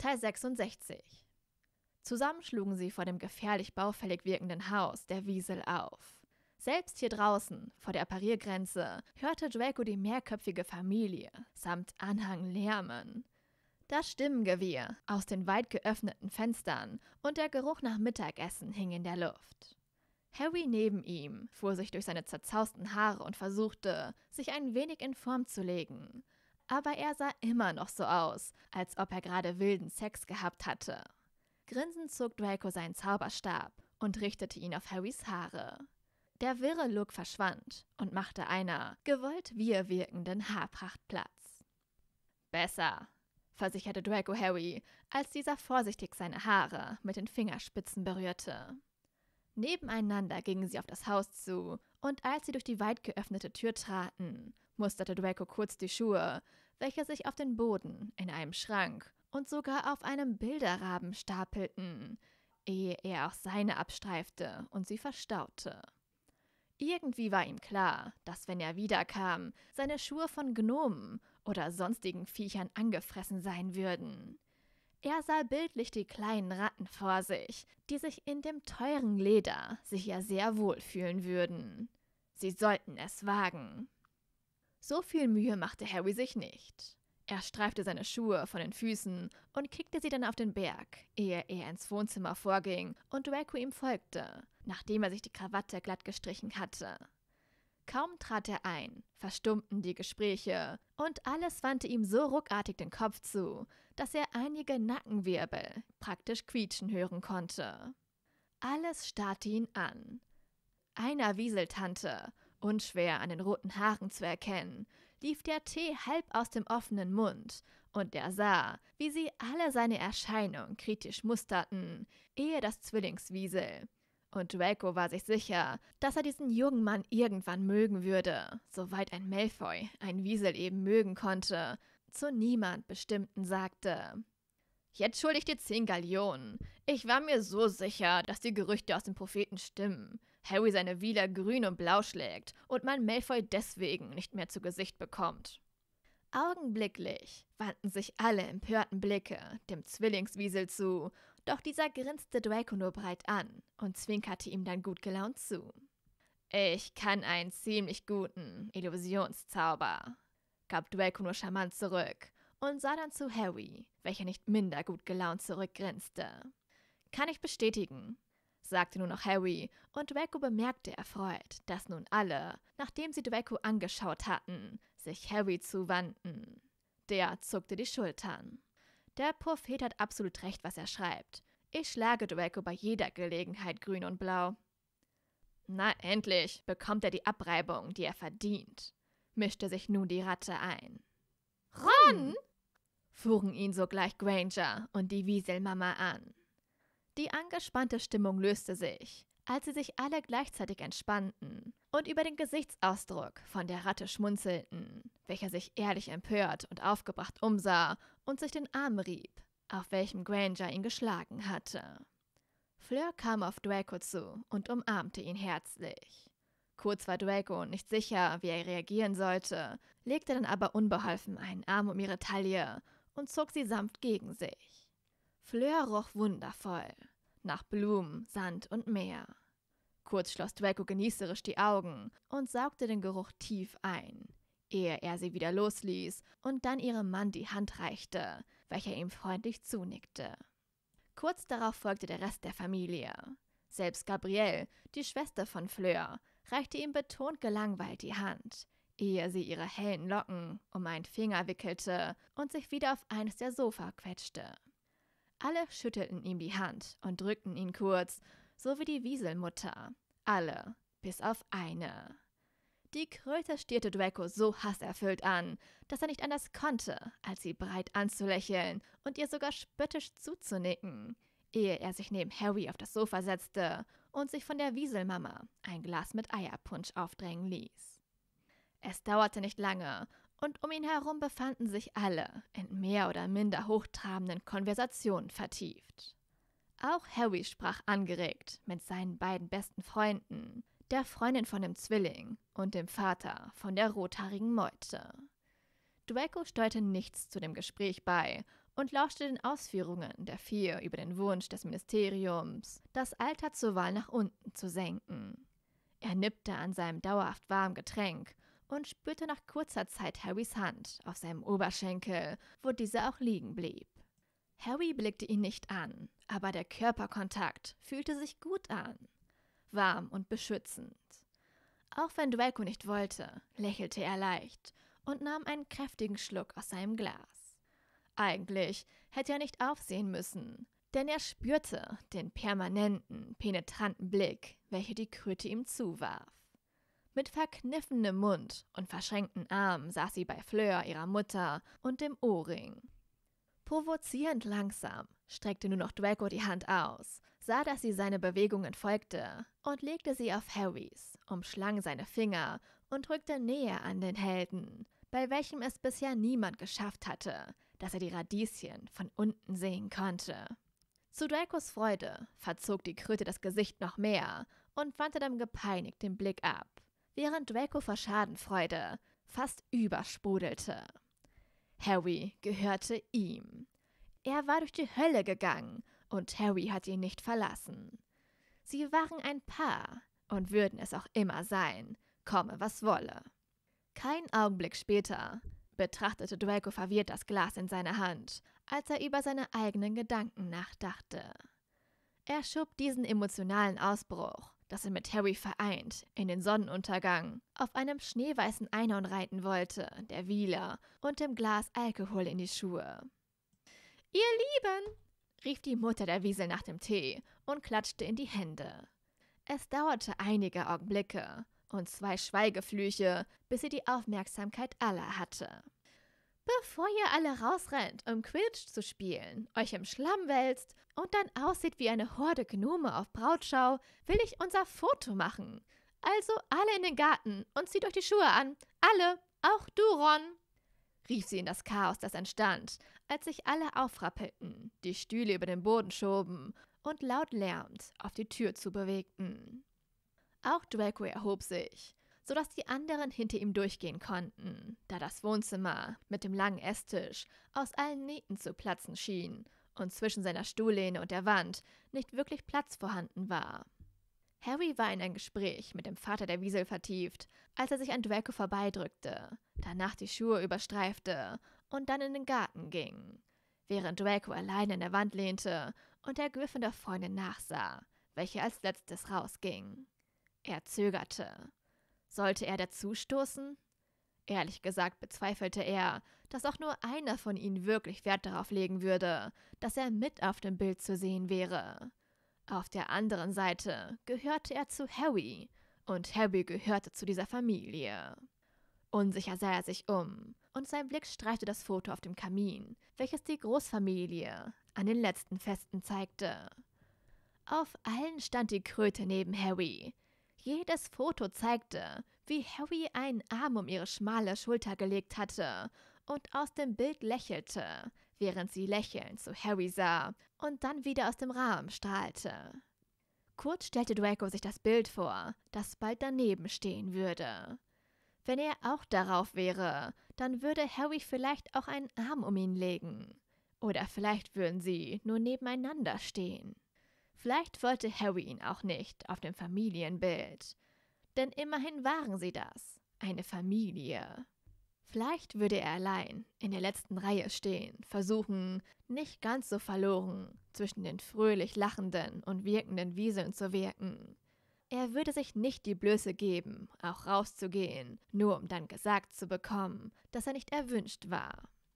Teil 66. Zusammen schlugen sie vor dem gefährlich baufällig wirkenden Haus der Wiesel auf. Selbst hier draußen, vor der Appariergrenze, hörte Draco die mehrköpfige Familie samt Anhang lärmen. Das Stimmengewirr aus den weit geöffneten Fenstern und der Geruch nach Mittagessen hing in der Luft. Harry neben ihm fuhr sich durch seine zerzausten Haare und versuchte, sich ein wenig in Form zu legen, aber er sah immer noch so aus, als ob er gerade wilden Sex gehabt hatte. Grinsend zog Draco seinen Zauberstab und richtete ihn auf Harrys Haare. Der wirre Look verschwand und machte einer gewollt wir wirkenden Haarpracht Platz. Besser, versicherte Draco Harry, als dieser vorsichtig seine Haare mit den Fingerspitzen berührte. Nebeneinander gingen sie auf das Haus zu, und als sie durch die weit geöffnete Tür traten, musterte Draco kurz die Schuhe, welche sich auf den Boden, in einem Schrank und sogar auf einem Bilderrahmen stapelten, ehe er auch seine abstreifte und sie verstaute. Irgendwie war ihm klar, dass wenn er wiederkam, seine Schuhe von Gnomen oder sonstigen Viechern angefressen sein würden. Er sah bildlich die kleinen Ratten vor sich, die sich in dem teuren Leder sicher sehr wohl fühlen würden. Sie sollten es wagen. So viel Mühe machte Harry sich nicht. Er streifte seine Schuhe von den Füßen und kickte sie dann auf den Berg, ehe er ins Wohnzimmer vorging und Draco ihm folgte, nachdem er sich die Krawatte glatt gestrichen hatte. Kaum trat er ein, verstummten die Gespräche und alles wandte ihm so ruckartig den Kopf zu, dass er einige Nackenwirbel praktisch quietschen hören konnte. Alles starrte ihn an. Einer Wieseltante Unschwer an den roten Haaren zu erkennen, lief der Tee halb aus dem offenen Mund, und er sah, wie sie alle seine Erscheinung kritisch musterten, ehe das Zwillingswiesel. Und Draco war sich sicher, dass er diesen jungen Mann irgendwann mögen würde, soweit ein Malfoy ein Wiesel eben mögen konnte, zu niemand bestimmten sagte. Jetzt schuldig dir zehn Gallionen. Ich war mir so sicher, dass die Gerüchte aus dem Propheten stimmen. Harry seine Wieler grün und blau schlägt und man Malfoy deswegen nicht mehr zu Gesicht bekommt. Augenblicklich wandten sich alle empörten Blicke dem Zwillingswiesel zu, doch dieser grinste Draco nur breit an und zwinkerte ihm dann gut gelaunt zu. Ich kann einen ziemlich guten Illusionszauber, gab Draco nur charmant zurück und sah dann zu Harry, welcher nicht minder gut gelaunt zurückgrinste. Kann ich bestätigen, sagte nur noch Harry, und Draco bemerkte erfreut, dass nun alle, nachdem sie Draco angeschaut hatten, sich Harry zuwandten. Der zuckte die Schultern. Der Prophet hat absolut recht, was er schreibt. Ich schlage Draco bei jeder Gelegenheit grün und blau. Na endlich bekommt er die Abreibung, die er verdient, mischte sich nun die Ratte ein. Ron! fuhren ihn sogleich Granger und die Wieselmama an. Die angespannte Stimmung löste sich, als sie sich alle gleichzeitig entspannten und über den Gesichtsausdruck von der Ratte schmunzelten, welcher sich ehrlich empört und aufgebracht umsah und sich den Arm rieb, auf welchem Granger ihn geschlagen hatte. Fleur kam auf Draco zu und umarmte ihn herzlich. Kurz war Draco nicht sicher, wie er reagieren sollte, legte dann aber unbeholfen einen Arm um ihre Taille und zog sie sanft gegen sich. Fleur roch wundervoll nach Blumen, Sand und Meer. Kurz schloss Draco genießerisch die Augen und saugte den Geruch tief ein, ehe er sie wieder losließ und dann ihrem Mann die Hand reichte, welcher ihm freundlich zunickte. Kurz darauf folgte der Rest der Familie. Selbst Gabrielle, die Schwester von Fleur, reichte ihm betont gelangweilt die Hand, ehe sie ihre hellen Locken um einen Finger wickelte und sich wieder auf eines der Sofa quetschte. Alle schüttelten ihm die Hand und drückten ihn kurz, so wie die Wieselmutter. Alle, bis auf eine. Die Kröte stierte Draco so hasserfüllt an, dass er nicht anders konnte, als sie breit anzulächeln und ihr sogar spöttisch zuzunicken, ehe er sich neben Harry auf das Sofa setzte und sich von der Wieselmama ein Glas mit Eierpunsch aufdrängen ließ. Es dauerte nicht lange und um ihn herum befanden sich alle, in mehr oder minder hochtrabenden Konversationen vertieft. Auch Harry sprach angeregt mit seinen beiden besten Freunden, der Freundin von dem Zwilling und dem Vater von der rothaarigen Meute. Draco steuerte nichts zu dem Gespräch bei und lauschte den Ausführungen der vier über den Wunsch des Ministeriums, das Alter zur Wahl nach unten zu senken. Er nippte an seinem dauerhaft warmen Getränk und spürte nach kurzer Zeit Harrys Hand auf seinem Oberschenkel, wo diese auch liegen blieb. Harry blickte ihn nicht an, aber der Körperkontakt fühlte sich gut an, warm und beschützend. Auch wenn Draco nicht wollte, lächelte er leicht und nahm einen kräftigen Schluck aus seinem Glas. Eigentlich hätte er nicht aufsehen müssen, denn er spürte den permanenten, penetranten Blick, welcher die Kröte ihm zuwarf. Mit verkniffenem Mund und verschränkten Armen saß sie bei Fleur, ihrer Mutter, und dem Ohrring. Provozierend langsam streckte nur noch Draco die Hand aus, sah, dass sie seine Bewegungen folgte und legte sie auf Harrys, umschlang seine Finger und rückte näher an den Helden, bei welchem es bisher niemand geschafft hatte, dass er die Radieschen von unten sehen konnte. Zu Dracos Freude verzog die Kröte das Gesicht noch mehr und wandte dann gepeinigt den Blick ab während Draco vor Schadenfreude fast übersprudelte. Harry gehörte ihm. Er war durch die Hölle gegangen und Harry hat ihn nicht verlassen. Sie waren ein Paar und würden es auch immer sein, komme was wolle. Kein Augenblick später betrachtete Draco verwirrt das Glas in seiner Hand, als er über seine eigenen Gedanken nachdachte. Er schob diesen emotionalen Ausbruch dass er mit Harry vereint in den Sonnenuntergang auf einem schneeweißen Einhorn reiten wollte, der Wieler, und dem Glas Alkohol in die Schuhe. Ihr Lieben! rief die Mutter der Wiesel nach dem Tee und klatschte in die Hände. Es dauerte einige Augenblicke und zwei Schweigeflüche, bis sie die Aufmerksamkeit aller hatte bevor ihr alle rausrennt, um Quidditch zu spielen, euch im Schlamm wälzt und dann aussieht wie eine Horde Gnome auf Brautschau, will ich unser Foto machen. Also alle in den Garten und zieht euch die Schuhe an. Alle, auch du, Ron, rief sie in das Chaos, das entstand, als sich alle aufrappelten, die Stühle über den Boden schoben und laut lärmend auf die Tür zubewegten. Auch Draco erhob sich, sodass die anderen hinter ihm durchgehen konnten, da das Wohnzimmer mit dem langen Esstisch aus allen Nähten zu platzen schien und zwischen seiner Stuhllehne und der Wand nicht wirklich Platz vorhanden war. Harry war in ein Gespräch mit dem Vater der Wiesel vertieft, als er sich an Draco vorbeidrückte, danach die Schuhe überstreifte und dann in den Garten ging, während Draco allein an der Wand lehnte und der der Freundin nachsah, welche als letztes rausging. Er zögerte. Sollte er dazustoßen? Ehrlich gesagt bezweifelte er, dass auch nur einer von ihnen wirklich Wert darauf legen würde, dass er mit auf dem Bild zu sehen wäre. Auf der anderen Seite gehörte er zu Harry, und Harry gehörte zu dieser Familie. Unsicher sah er sich um, und sein Blick streifte das Foto auf dem Kamin, welches die Großfamilie an den letzten Festen zeigte. Auf allen stand die Kröte neben Harry, jedes Foto zeigte, wie Harry einen Arm um ihre schmale Schulter gelegt hatte und aus dem Bild lächelte, während sie lächelnd zu Harry sah und dann wieder aus dem Rahmen strahlte. Kurz stellte Draco sich das Bild vor, das bald daneben stehen würde. Wenn er auch darauf wäre, dann würde Harry vielleicht auch einen Arm um ihn legen. Oder vielleicht würden sie nur nebeneinander stehen. Vielleicht wollte Harry ihn auch nicht auf dem Familienbild. Denn immerhin waren sie das, eine Familie. Vielleicht würde er allein in der letzten Reihe stehen, versuchen, nicht ganz so verloren zwischen den fröhlich lachenden und wirkenden Wieseln zu wirken. Er würde sich nicht die Blöße geben, auch rauszugehen, nur um dann gesagt zu bekommen, dass er nicht erwünscht war.